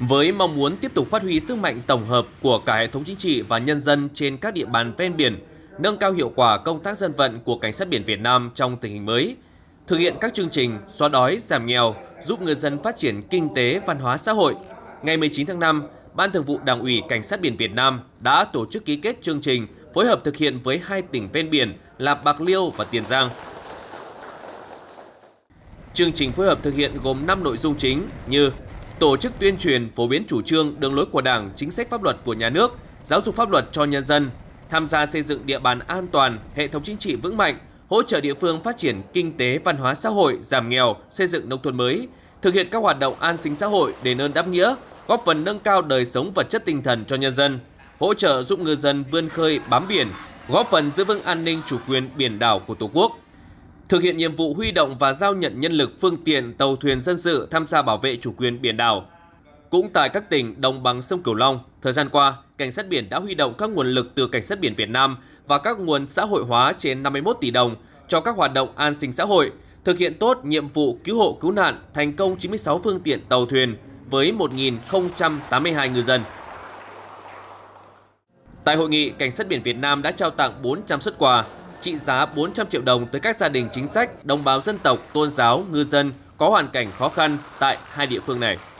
Với mong muốn tiếp tục phát huy sức mạnh tổng hợp của cả hệ thống chính trị và nhân dân trên các địa bàn ven biển, nâng cao hiệu quả công tác dân vận của cảnh sát biển Việt Nam trong tình hình mới, thực hiện các chương trình xóa đói, giảm nghèo, giúp người dân phát triển kinh tế, văn hóa xã hội. Ngày 19 tháng 5, Ban Thường vụ Đảng ủy Cảnh sát biển Việt Nam đã tổ chức ký kết chương trình phối hợp thực hiện với hai tỉnh ven biển là Bạc Liêu và Tiền Giang. Chương trình phối hợp thực hiện gồm 5 nội dung chính như tổ chức tuyên truyền phổ biến chủ trương đường lối của Đảng, chính sách pháp luật của nhà nước, giáo dục pháp luật cho nhân dân, tham gia xây dựng địa bàn an toàn, hệ thống chính trị vững mạnh, hỗ trợ địa phương phát triển kinh tế, văn hóa xã hội, giảm nghèo, xây dựng nông thôn mới, thực hiện các hoạt động an sinh xã hội để ơn đáp nghĩa, góp phần nâng cao đời sống vật chất tinh thần cho nhân dân, hỗ trợ giúp ngư dân vươn khơi bám biển, góp phần giữ vững an ninh chủ quyền biển đảo của Tổ quốc thực hiện nhiệm vụ huy động và giao nhận nhân lực phương tiện tàu thuyền dân sự tham gia bảo vệ chủ quyền biển đảo. Cũng tại các tỉnh đồng bằng sông Cửu Long, thời gian qua, cảnh sát biển đã huy động các nguồn lực từ cảnh sát biển Việt Nam và các nguồn xã hội hóa trên 51 tỷ đồng cho các hoạt động an sinh xã hội, thực hiện tốt nhiệm vụ cứu hộ cứu nạn thành công 96 phương tiện tàu thuyền với 1.082 ngư dân. Tại hội nghị, Cảnh sát biển Việt Nam đã trao tặng 400 xuất quà, trị giá 400 triệu đồng tới các gia đình chính sách, đồng bào dân tộc, tôn giáo, ngư dân có hoàn cảnh khó khăn tại hai địa phương này.